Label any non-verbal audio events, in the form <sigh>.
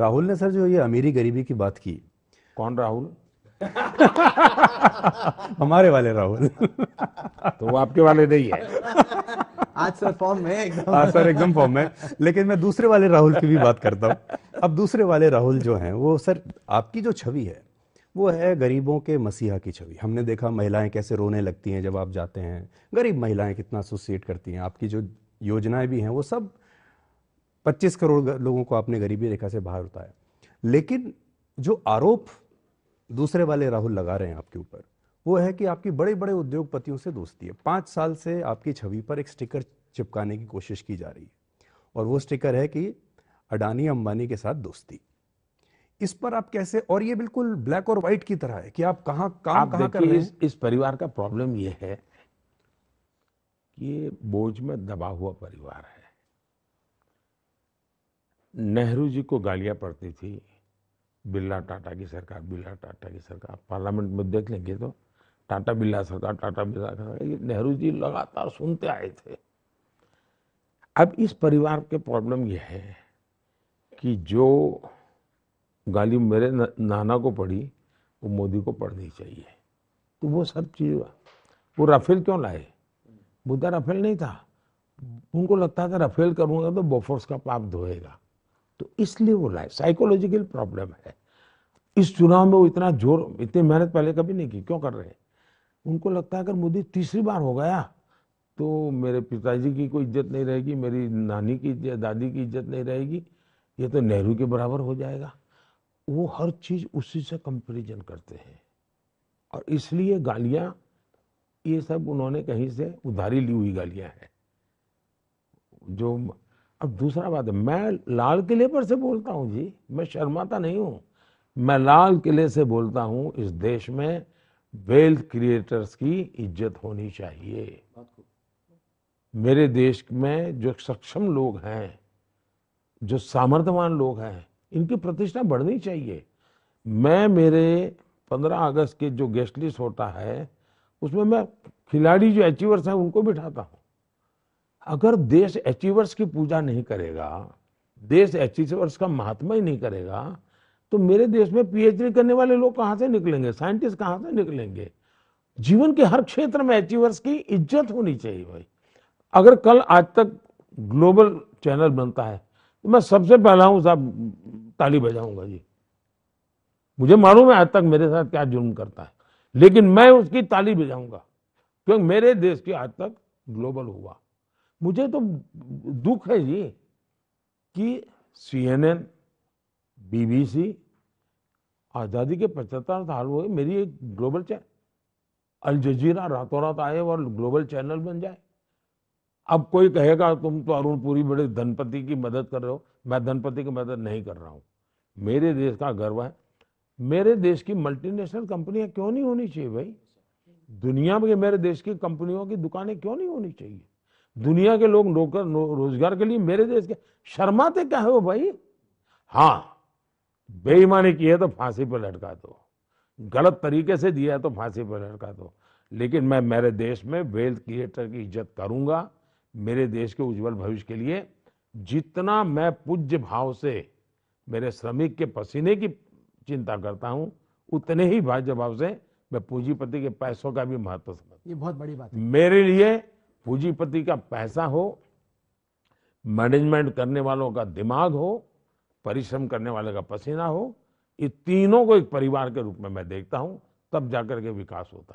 राहुल ने सर जो ये अमीरी गरीबी की बात की कौन राहुल <laughs> हमारे वाले राहुल <laughs> तो वो आपके वाले नहीं है आज सर फॉर्म में आज हाँ, सर एकदम फॉर्म में लेकिन मैं दूसरे वाले राहुल की भी बात करता हूँ अब दूसरे वाले राहुल जो हैं वो सर आपकी जो छवि है वो है गरीबों के मसीहा की छवि हमने देखा महिलाएं कैसे रोने लगती हैं जब आप जाते हैं गरीब महिलाएं कितना एसोसिएट करती हैं आपकी जो योजनाएं भी हैं वो सब पच्चीस करोड़ लोगों को आपने गरीबी रेखा से बाहर उतारा लेकिन जो आरोप दूसरे वाले राहुल लगा रहे हैं आपके ऊपर वो है कि आपकी बड़े बड़े उद्योगपतियों से दोस्ती है पांच साल से आपकी छवि पर एक स्टिकर चिपकाने की कोशिश की जा रही है और वो स्टिकर है कि अडानी अंबानी के साथ दोस्ती इस पर आप कैसे और ये बिल्कुल ब्लैक और व्हाइट की तरह है कि आप कहा काम आप कर रहे हैं इस, इस परिवार का प्रॉब्लम ये है कि बोझ में दबा हुआ परिवार है नेहरू जी को गालियाँ पड़ती थी बिरला टाटा की सरकार बिरला टाटा की सरकार पार्लियामेंट में देख लेंगे तो टाटा बिरला सरकार टाटा बिरला सरकार ये नेहरू जी लगातार सुनते आए थे अब इस परिवार के प्रॉब्लम यह है कि जो गाली मेरे नाना को पड़ी वो मोदी को पढ़नी चाहिए तो वो सब चीज़ वो राफेल क्यों लाए मुद्दा राफेल नहीं था उनको लगता था राफेल करूँगा तो बोफोर्स का पाप धोएगा तो इसलिए वो लाए साइकोलॉजिकल प्रॉब्लम है इस चुनाव में वो इतना जोर इतनी मेहनत पहले कभी नहीं की क्यों कर रहे हैं उनको लगता है अगर मोदी तीसरी बार हो गया तो मेरे पिताजी की कोई इज्जत नहीं रहेगी मेरी नानी की इज्जत दादी की इज्जत नहीं रहेगी ये तो नेहरू के बराबर हो जाएगा वो हर चीज़ उसी से कंपेरिजन करते हैं और इसलिए गालियाँ ये सब उन्होंने कहीं से उधारी ली हुई गालियाँ हैं जो अब दूसरा बात है मैं लाल किले पर से बोलता हूँ जी मैं शर्माता नहीं हूँ मैं लाल किले से बोलता हूँ इस देश में वेल्थ क्रिएटर्स की इज्जत होनी चाहिए मेरे देश में जो सक्षम लोग हैं जो सामर्थ्यवान लोग हैं इनकी प्रतिष्ठा बढ़नी चाहिए मैं मेरे 15 अगस्त के जो गेस्ट लिस्ट होता है उसमें मैं खिलाड़ी जो अचीवर्स हैं उनको बिठाता हूँ अगर देश अचीवर्स की पूजा नहीं करेगा देश अचीवर्स का महात्मा ही नहीं करेगा तो मेरे देश में पीएचडी करने वाले लोग कहाँ से निकलेंगे साइंटिस्ट कहाँ से निकलेंगे जीवन के हर क्षेत्र में अचीवर्स की इज्जत होनी चाहिए भाई अगर कल आज तक ग्लोबल चैनल बनता है तो मैं सबसे पहला हूं साहब ताली बजाऊंगा जी मुझे मालूम है आज तक मेरे साथ क्या जुर्म करता है लेकिन मैं उसकी ताली बजाऊंगा क्योंकि मेरे देश की आज तक ग्लोबल हुआ मुझे तो दुख है जी कि सीएनएन बीबीसी आज़ादी के पचहत्तर साल हुए मेरी एक ग्लोबल चैनल अल जजीरा रातों रात आए और ग्लोबल चैनल बन जाए अब कोई कहेगा तुम तो अरुण पूरी बड़े धनपति की मदद कर रहे हो मैं धनपति की मदद नहीं कर रहा हूँ मेरे देश का गर्व है मेरे देश की मल्टीनेशनल कंपनियां क्यों नहीं होनी चाहिए भाई दुनिया में मेरे देश की कंपनियों की दुकानें क्यों नहीं होनी चाहिए दुनिया के लोग नौकर रोजगार के लिए मेरे देश के शर्माते क्या है वो भाई हाँ बेईमानी की है तो फांसी पर लटका दो गलत तरीके से दिया है तो फांसी पर लटका दो लेकिन मैं मेरे देश में वेल्थ क्रिएटर की इज्जत करूंगा मेरे देश के उज्जवल भविष्य के लिए जितना मैं पूज्य भाव से मेरे श्रमिक के पसीने की चिंता करता हूँ उतने ही भाज्य भाव से मैं पूंजीपति के पैसों का भी महत्व समझता ये बहुत बड़ी बात है मेरे लिए पूंजीपति का पैसा हो मैनेजमेंट करने वालों का दिमाग हो परिश्रम करने वाले का पसीना हो ये तीनों को एक परिवार के रूप में मैं देखता हूं तब जाकर के विकास होता है